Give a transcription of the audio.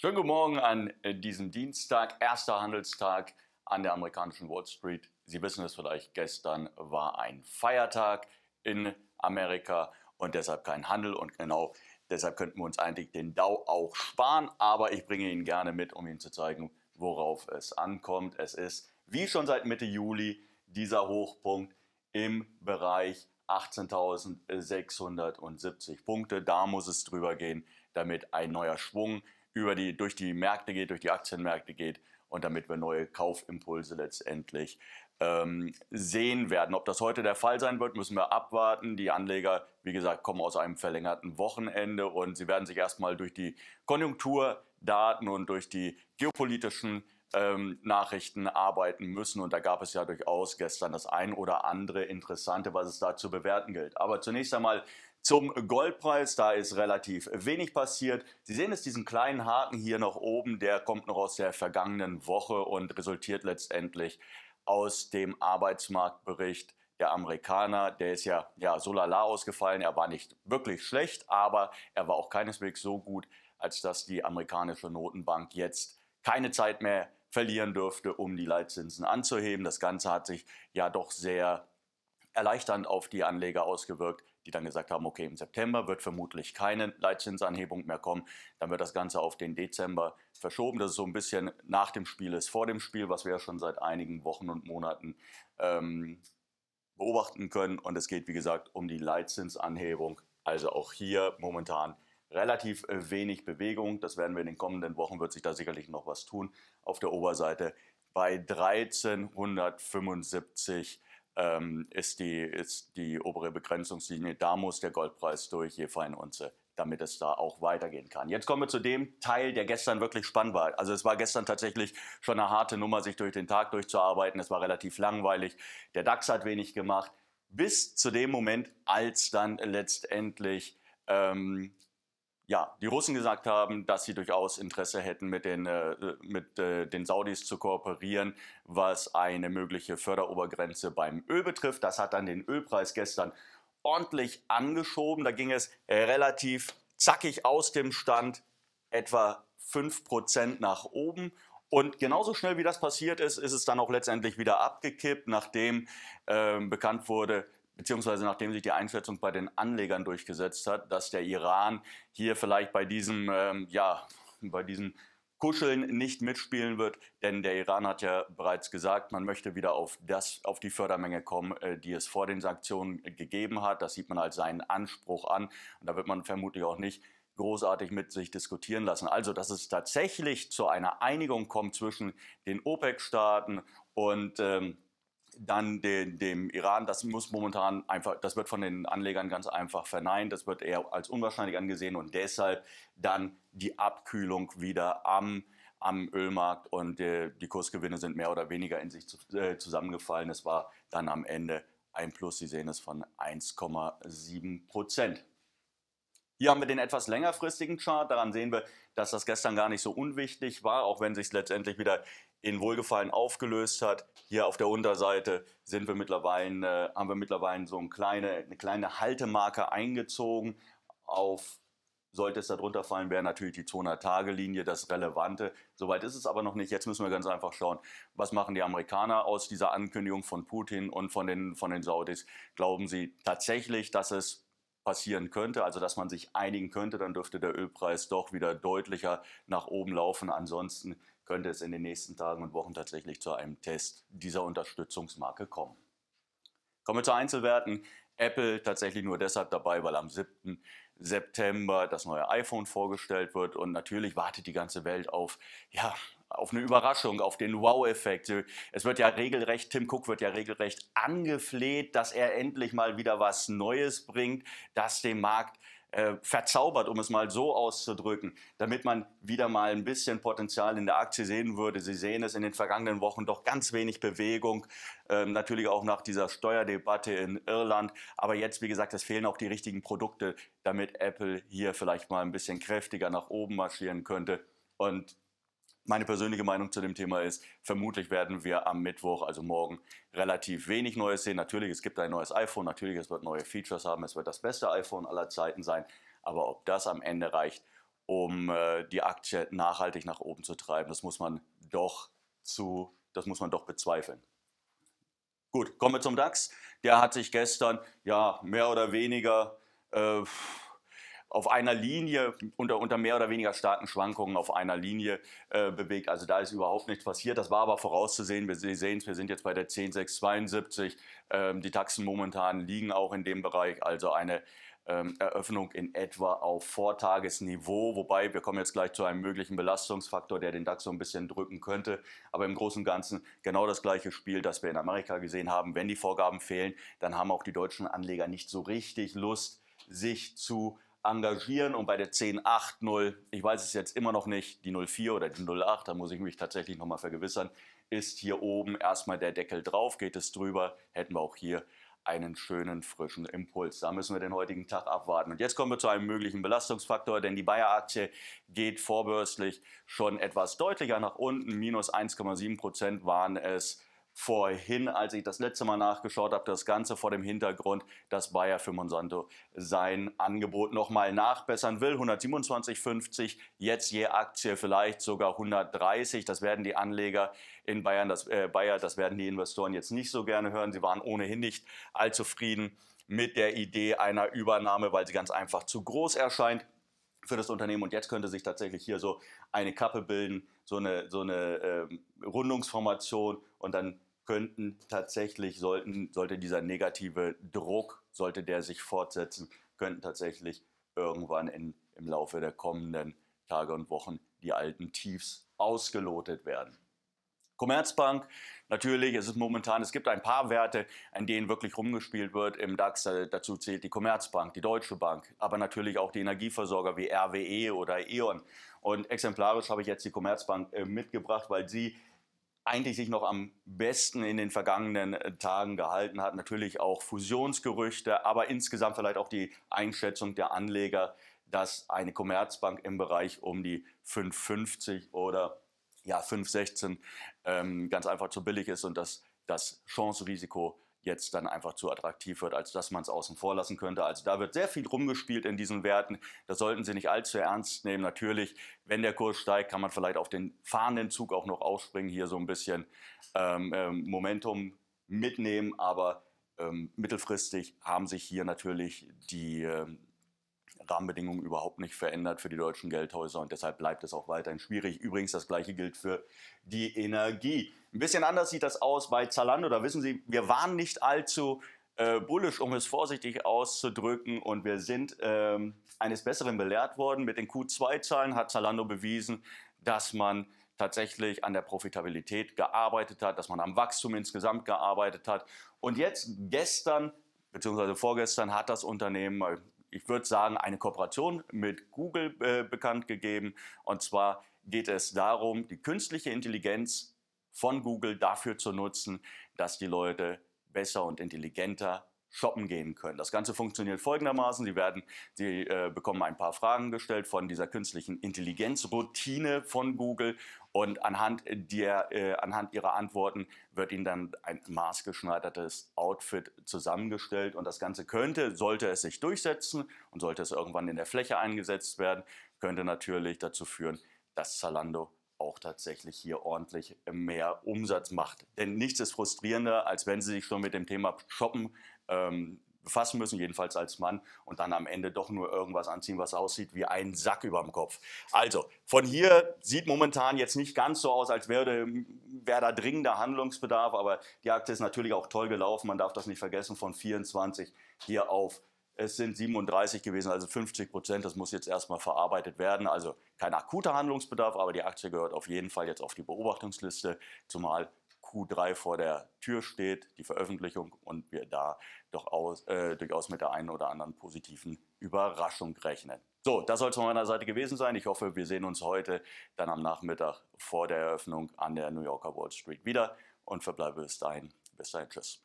Schönen guten Morgen an äh, diesem Dienstag, erster Handelstag an der amerikanischen Wall Street. Sie wissen es vielleicht, gestern war ein Feiertag in Amerika und deshalb kein Handel und genau deshalb könnten wir uns eigentlich den Dow auch sparen, aber ich bringe ihn gerne mit, um Ihnen zu zeigen, worauf es ankommt. Es ist wie schon seit Mitte Juli dieser Hochpunkt im Bereich 18.670 Punkte. Da muss es drüber gehen, damit ein neuer Schwung über die, durch die Märkte geht, durch die Aktienmärkte geht und damit wir neue Kaufimpulse letztendlich ähm, sehen werden. Ob das heute der Fall sein wird, müssen wir abwarten. Die Anleger, wie gesagt, kommen aus einem verlängerten Wochenende und sie werden sich erstmal durch die Konjunkturdaten und durch die geopolitischen ähm, Nachrichten arbeiten müssen. Und da gab es ja durchaus gestern das ein oder andere Interessante, was es da zu bewerten gilt. Aber zunächst einmal zum Goldpreis, da ist relativ wenig passiert. Sie sehen es, diesen kleinen Haken hier noch oben, der kommt noch aus der vergangenen Woche und resultiert letztendlich aus dem Arbeitsmarktbericht der Amerikaner, der ist ja, ja so lala ausgefallen. Er war nicht wirklich schlecht, aber er war auch keineswegs so gut, als dass die amerikanische Notenbank jetzt keine Zeit mehr verlieren dürfte, um die Leitzinsen anzuheben. Das Ganze hat sich ja doch sehr erleichternd auf die Anleger ausgewirkt die dann gesagt haben, okay, im September wird vermutlich keine Leitzinsanhebung mehr kommen, dann wird das Ganze auf den Dezember verschoben. Das ist so ein bisschen nach dem Spiel ist vor dem Spiel, was wir ja schon seit einigen Wochen und Monaten ähm, beobachten können. Und es geht, wie gesagt, um die Leitzinsanhebung. Also auch hier momentan relativ äh, wenig Bewegung. Das werden wir in den kommenden Wochen, wird sich da sicherlich noch was tun. Auf der Oberseite bei 1375 ähm, ist, die, ist die obere Begrenzungslinie. Da muss der Goldpreis durch, je feine Unze, damit es da auch weitergehen kann. Jetzt kommen wir zu dem Teil, der gestern wirklich spannend war. Also es war gestern tatsächlich schon eine harte Nummer, sich durch den Tag durchzuarbeiten. Es war relativ langweilig. Der DAX hat wenig gemacht. Bis zu dem Moment, als dann letztendlich ähm, ja, die Russen gesagt haben, dass sie durchaus Interesse hätten, mit den, äh, mit, äh, den Saudis zu kooperieren, was eine mögliche Förderobergrenze beim Öl betrifft. Das hat dann den Ölpreis gestern ordentlich angeschoben. Da ging es relativ zackig aus dem Stand etwa 5% nach oben. Und genauso schnell wie das passiert ist, ist es dann auch letztendlich wieder abgekippt, nachdem äh, bekannt wurde, beziehungsweise nachdem sich die Einschätzung bei den Anlegern durchgesetzt hat, dass der Iran hier vielleicht bei diesem, ähm, ja, bei diesem Kuscheln nicht mitspielen wird, denn der Iran hat ja bereits gesagt, man möchte wieder auf das, auf die Fördermenge kommen, äh, die es vor den Sanktionen gegeben hat. Das sieht man als seinen Anspruch an und da wird man vermutlich auch nicht großartig mit sich diskutieren lassen. Also, dass es tatsächlich zu einer Einigung kommt zwischen den OPEC-Staaten und ähm, dann den, dem Iran, das muss momentan einfach, das wird von den Anlegern ganz einfach verneint, das wird eher als unwahrscheinlich angesehen und deshalb dann die Abkühlung wieder am, am Ölmarkt und äh, die Kursgewinne sind mehr oder weniger in sich zu, äh, zusammengefallen. Es war dann am Ende ein Plus, Sie sehen es, von 1,7 Prozent. Hier haben wir den etwas längerfristigen Chart. Daran sehen wir, dass das gestern gar nicht so unwichtig war, auch wenn sich letztendlich wieder in Wohlgefallen aufgelöst hat. Hier auf der Unterseite sind wir mittlerweile, äh, haben wir mittlerweile so eine kleine, eine kleine Haltemarke eingezogen. Auf, sollte es darunter fallen, wäre natürlich die 200-Tage-Linie das Relevante. Soweit ist es aber noch nicht. Jetzt müssen wir ganz einfach schauen, was machen die Amerikaner aus dieser Ankündigung von Putin und von den, von den Saudis. Glauben sie tatsächlich, dass es passieren könnte, also dass man sich einigen könnte, dann dürfte der Ölpreis doch wieder deutlicher nach oben laufen. Ansonsten könnte es in den nächsten Tagen und Wochen tatsächlich zu einem Test dieser Unterstützungsmarke kommen. Kommen wir zu Einzelwerten. Apple tatsächlich nur deshalb dabei, weil am 7. September das neue iPhone vorgestellt wird und natürlich wartet die ganze Welt auf, ja, auf eine Überraschung, auf den Wow-Effekt. Es wird ja regelrecht, Tim Cook wird ja regelrecht angefleht, dass er endlich mal wieder was Neues bringt, das dem Markt äh, verzaubert, um es mal so auszudrücken, damit man wieder mal ein bisschen Potenzial in der Aktie sehen würde. Sie sehen es in den vergangenen Wochen doch ganz wenig Bewegung, ähm, natürlich auch nach dieser Steuerdebatte in Irland. Aber jetzt, wie gesagt, es fehlen auch die richtigen Produkte, damit Apple hier vielleicht mal ein bisschen kräftiger nach oben marschieren könnte. Und meine persönliche Meinung zu dem Thema ist, vermutlich werden wir am Mittwoch, also morgen, relativ wenig Neues sehen. Natürlich, es gibt ein neues iPhone, natürlich, es wird neue Features haben, es wird das beste iPhone aller Zeiten sein. Aber ob das am Ende reicht, um äh, die Aktie nachhaltig nach oben zu treiben, das muss man doch zu, das muss man doch bezweifeln. Gut, kommen wir zum DAX. Der hat sich gestern ja mehr oder weniger äh, auf einer Linie, unter, unter mehr oder weniger starken Schwankungen auf einer Linie äh, bewegt. Also da ist überhaupt nichts passiert. Das war aber vorauszusehen. Wir, sehen es, wir sind jetzt bei der 10.672. Ähm, die Taxen momentan liegen auch in dem Bereich. Also eine ähm, Eröffnung in etwa auf Vortagesniveau, wobei wir kommen jetzt gleich zu einem möglichen Belastungsfaktor, der den DAX so ein bisschen drücken könnte. Aber im Großen und Ganzen genau das gleiche Spiel, das wir in Amerika gesehen haben. Wenn die Vorgaben fehlen, dann haben auch die deutschen Anleger nicht so richtig Lust, sich zu engagieren und bei der 10.8.0, ich weiß es jetzt immer noch nicht, die 04 oder die 08, da muss ich mich tatsächlich nochmal vergewissern, ist hier oben erstmal der Deckel drauf, geht es drüber, hätten wir auch hier einen schönen frischen Impuls. Da müssen wir den heutigen Tag abwarten. Und jetzt kommen wir zu einem möglichen Belastungsfaktor, denn die Bayer-Aktie geht vorbörslich schon etwas deutlicher nach unten. Minus 1,7 Prozent waren es vorhin, als ich das letzte Mal nachgeschaut habe, das Ganze vor dem Hintergrund, dass Bayer für Monsanto sein Angebot nochmal nachbessern will. 127,50, jetzt je Aktie vielleicht sogar 130. Das werden die Anleger in Bayern, das, äh, Bayer, das werden die Investoren jetzt nicht so gerne hören. Sie waren ohnehin nicht allzufrieden mit der Idee einer Übernahme, weil sie ganz einfach zu groß erscheint für das Unternehmen. Und jetzt könnte sich tatsächlich hier so eine Kappe bilden, so eine, so eine äh, Rundungsformation und dann könnten tatsächlich, sollten, sollte dieser negative Druck, sollte der sich fortsetzen, könnten tatsächlich irgendwann in, im Laufe der kommenden Tage und Wochen die alten Tiefs ausgelotet werden. Commerzbank, natürlich, es ist momentan, es gibt ein paar Werte, an denen wirklich rumgespielt wird im DAX. Äh, dazu zählt die Commerzbank, die Deutsche Bank, aber natürlich auch die Energieversorger wie RWE oder E.ON. Und exemplarisch habe ich jetzt die Commerzbank äh, mitgebracht, weil sie eigentlich sich noch am besten in den vergangenen äh, Tagen gehalten hat. Natürlich auch Fusionsgerüchte, aber insgesamt vielleicht auch die Einschätzung der Anleger, dass eine Commerzbank im Bereich um die 5,50 oder ja, 5,16 ähm, ganz einfach zu billig ist und dass das Chancenrisiko jetzt dann einfach zu attraktiv wird, als dass man es außen vor lassen könnte. Also da wird sehr viel rumgespielt in diesen Werten. Das sollten Sie nicht allzu ernst nehmen. Natürlich, wenn der Kurs steigt, kann man vielleicht auf den fahrenden Zug auch noch ausspringen, hier so ein bisschen ähm, ähm, Momentum mitnehmen. Aber ähm, mittelfristig haben sich hier natürlich die ähm, Rahmenbedingungen überhaupt nicht verändert für die deutschen Geldhäuser und deshalb bleibt es auch weiterhin schwierig. Übrigens, das gleiche gilt für die Energie. Ein bisschen anders sieht das aus bei Zalando. Da wissen Sie, wir waren nicht allzu äh, bullisch, um es vorsichtig auszudrücken. Und wir sind ähm, eines Besseren belehrt worden. Mit den Q2-Zahlen hat Zalando bewiesen, dass man tatsächlich an der Profitabilität gearbeitet hat, dass man am Wachstum insgesamt gearbeitet hat. Und jetzt gestern bzw. vorgestern hat das Unternehmen, äh, ich würde sagen, eine Kooperation mit Google äh, bekannt gegeben. Und zwar geht es darum, die künstliche Intelligenz von Google dafür zu nutzen, dass die Leute besser und intelligenter shoppen gehen können. Das Ganze funktioniert folgendermaßen. Sie werden, Sie äh, bekommen ein paar Fragen gestellt von dieser künstlichen Intelligenzroutine von Google und anhand, der, äh, anhand Ihrer Antworten wird Ihnen dann ein maßgeschneidertes Outfit zusammengestellt und das Ganze könnte, sollte es sich durchsetzen und sollte es irgendwann in der Fläche eingesetzt werden, könnte natürlich dazu führen, dass Zalando auch tatsächlich hier ordentlich mehr Umsatz macht. Denn nichts ist frustrierender, als wenn Sie sich schon mit dem Thema Shoppen ähm, befassen müssen, jedenfalls als Mann, und dann am Ende doch nur irgendwas anziehen, was aussieht wie ein Sack über dem Kopf. Also, von hier sieht momentan jetzt nicht ganz so aus, als wäre, wäre da dringender Handlungsbedarf, aber die Aktie ist natürlich auch toll gelaufen. Man darf das nicht vergessen, von 24 hier auf es sind 37 gewesen, also 50 Prozent. Das muss jetzt erstmal verarbeitet werden. Also kein akuter Handlungsbedarf, aber die Aktie gehört auf jeden Fall jetzt auf die Beobachtungsliste, zumal Q3 vor der Tür steht, die Veröffentlichung und wir da doch aus, äh, durchaus mit der einen oder anderen positiven Überraschung rechnen. So, das soll es von meiner Seite gewesen sein. Ich hoffe, wir sehen uns heute dann am Nachmittag vor der Eröffnung an der New Yorker Wall Street wieder und verbleibe bis dahin. Bis dahin, tschüss.